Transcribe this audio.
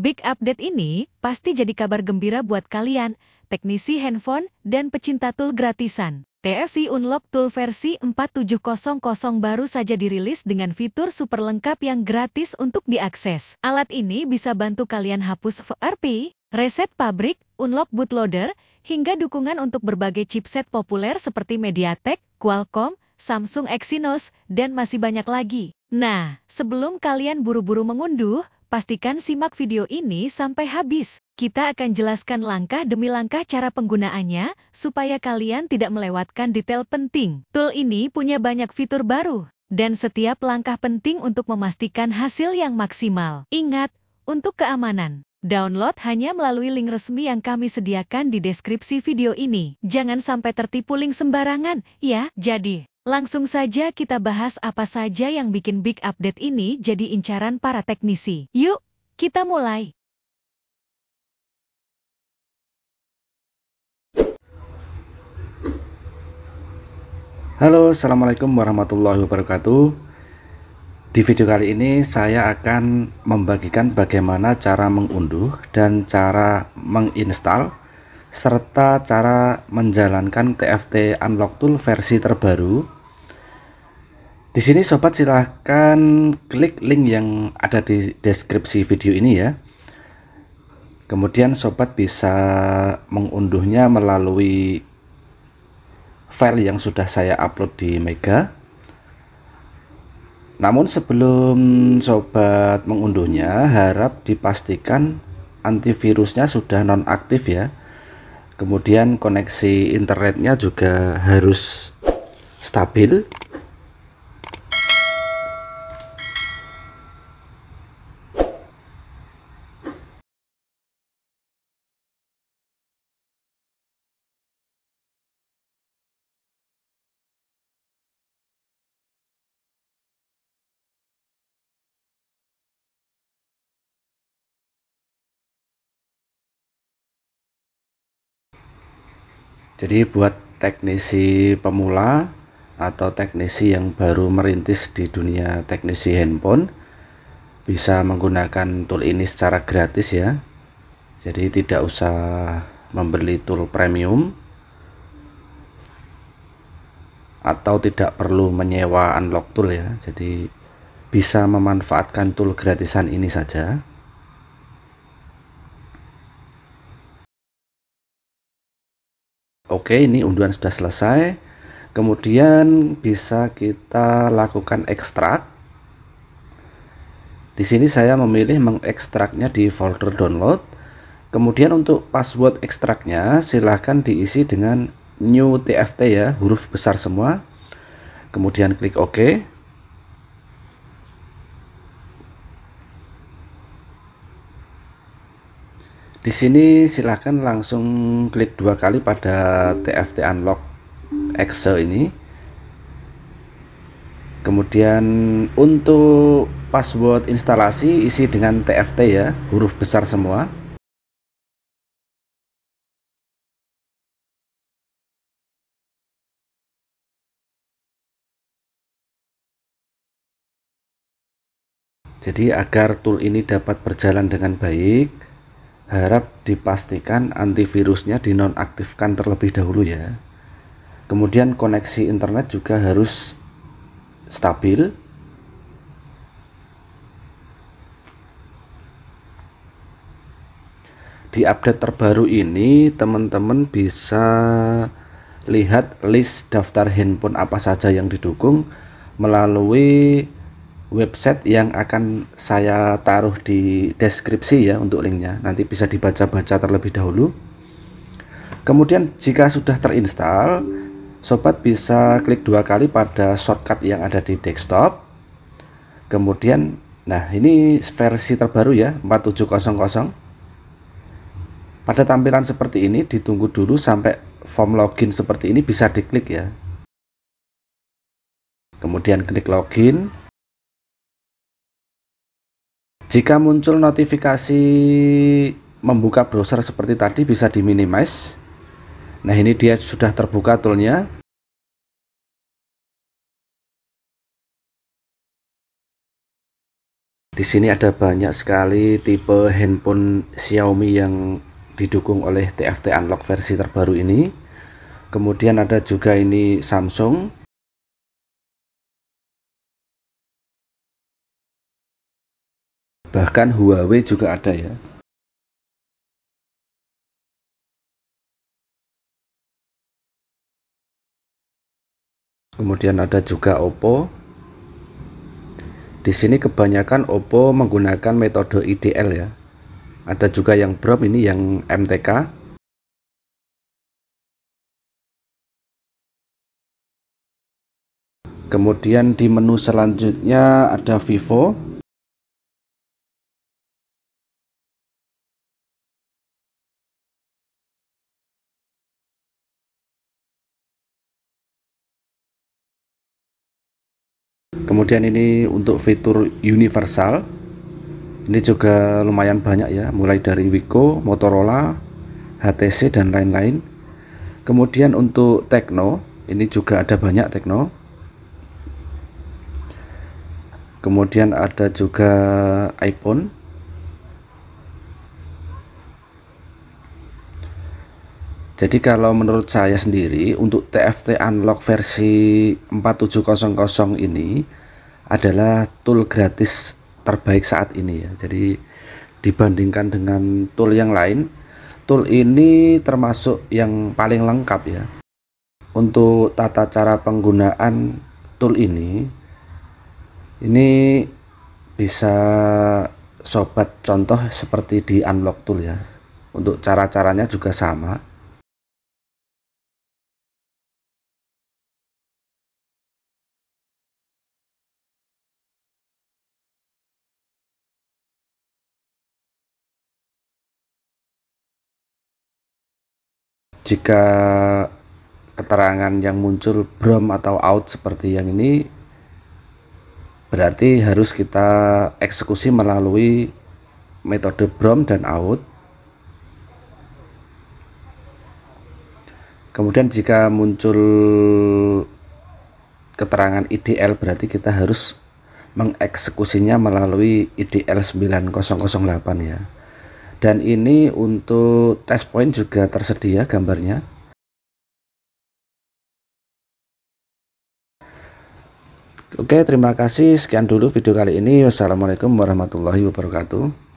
Big update ini pasti jadi kabar gembira buat kalian, teknisi handphone dan pecinta tool gratisan. TFC Unlock Tool versi 4700 baru saja dirilis dengan fitur super lengkap yang gratis untuk diakses. Alat ini bisa bantu kalian hapus VRP, reset pabrik, unlock bootloader, hingga dukungan untuk berbagai chipset populer seperti MediaTek, Qualcomm, Samsung Exynos, dan masih banyak lagi. Nah, sebelum kalian buru-buru mengunduh, pastikan simak video ini sampai habis. Kita akan jelaskan langkah demi langkah cara penggunaannya, supaya kalian tidak melewatkan detail penting. Tool ini punya banyak fitur baru, dan setiap langkah penting untuk memastikan hasil yang maksimal. Ingat, untuk keamanan, download hanya melalui link resmi yang kami sediakan di deskripsi video ini. Jangan sampai tertipu link sembarangan, ya. Jadi, Langsung saja kita bahas apa saja yang bikin big update ini jadi incaran para teknisi. Yuk, kita mulai. Halo, Assalamualaikum warahmatullahi wabarakatuh. Di video kali ini saya akan membagikan bagaimana cara mengunduh dan cara menginstal serta cara menjalankan TFT Unlock Tool versi terbaru. Di sini sobat silahkan klik link yang ada di deskripsi video ini ya. Kemudian sobat bisa mengunduhnya melalui file yang sudah saya upload di Mega. Namun sebelum sobat mengunduhnya harap dipastikan antivirusnya sudah nonaktif ya kemudian koneksi internetnya juga harus stabil jadi buat teknisi pemula atau teknisi yang baru merintis di dunia teknisi handphone bisa menggunakan tool ini secara gratis ya jadi tidak usah membeli tool premium atau tidak perlu menyewa unlock tool ya jadi bisa memanfaatkan tool gratisan ini saja Oke, ini unduhan sudah selesai. Kemudian bisa kita lakukan ekstrak. Di sini saya memilih mengekstraknya di folder download. Kemudian untuk password ekstraknya silahkan diisi dengan new tft ya, huruf besar semua. Kemudian klik OK. Di sini silahkan langsung klik dua kali pada TFT Unlock Excel ini. Kemudian untuk password instalasi isi dengan TFT ya, huruf besar semua. Jadi agar tool ini dapat berjalan dengan baik, harap dipastikan antivirusnya dinonaktifkan terlebih dahulu ya. Kemudian koneksi internet juga harus stabil. Di update terbaru ini, teman-teman bisa lihat list daftar handphone apa saja yang didukung melalui website yang akan saya taruh di deskripsi ya untuk linknya nanti bisa dibaca-baca terlebih dahulu kemudian jika sudah terinstall sobat bisa klik dua kali pada shortcut yang ada di desktop kemudian nah ini versi terbaru ya 4700 pada tampilan seperti ini ditunggu dulu sampai form login seperti ini bisa diklik ya kemudian klik login jika muncul notifikasi membuka browser seperti tadi bisa diminimize. Nah, ini dia sudah terbuka toolnya. Di sini ada banyak sekali tipe handphone Xiaomi yang didukung oleh TFT Unlock versi terbaru ini. Kemudian ada juga ini Samsung bahkan Huawei juga ada ya kemudian ada juga Oppo di sini kebanyakan Oppo menggunakan metode IDL ya ada juga yang Brom ini yang MTK kemudian di menu selanjutnya ada Vivo kemudian ini untuk fitur universal ini juga lumayan banyak ya mulai dari Wiko, Motorola, HTC dan lain-lain kemudian untuk Tekno ini juga ada banyak Tekno kemudian ada juga iPhone Jadi kalau menurut saya sendiri untuk TFT Unlock versi 4700 ini adalah tool gratis terbaik saat ini ya. Jadi dibandingkan dengan tool yang lain, tool ini termasuk yang paling lengkap ya. Untuk tata cara penggunaan tool ini ini bisa sobat contoh seperti di unlock tool ya. Untuk cara-caranya juga sama jika keterangan yang muncul brom atau out seperti yang ini berarti harus kita eksekusi melalui metode brom dan out kemudian jika muncul keterangan IDL berarti kita harus mengeksekusinya melalui IDL 9008 ya dan ini untuk test point juga tersedia gambarnya Oke terima kasih sekian dulu video kali ini wassalamualaikum warahmatullahi wabarakatuh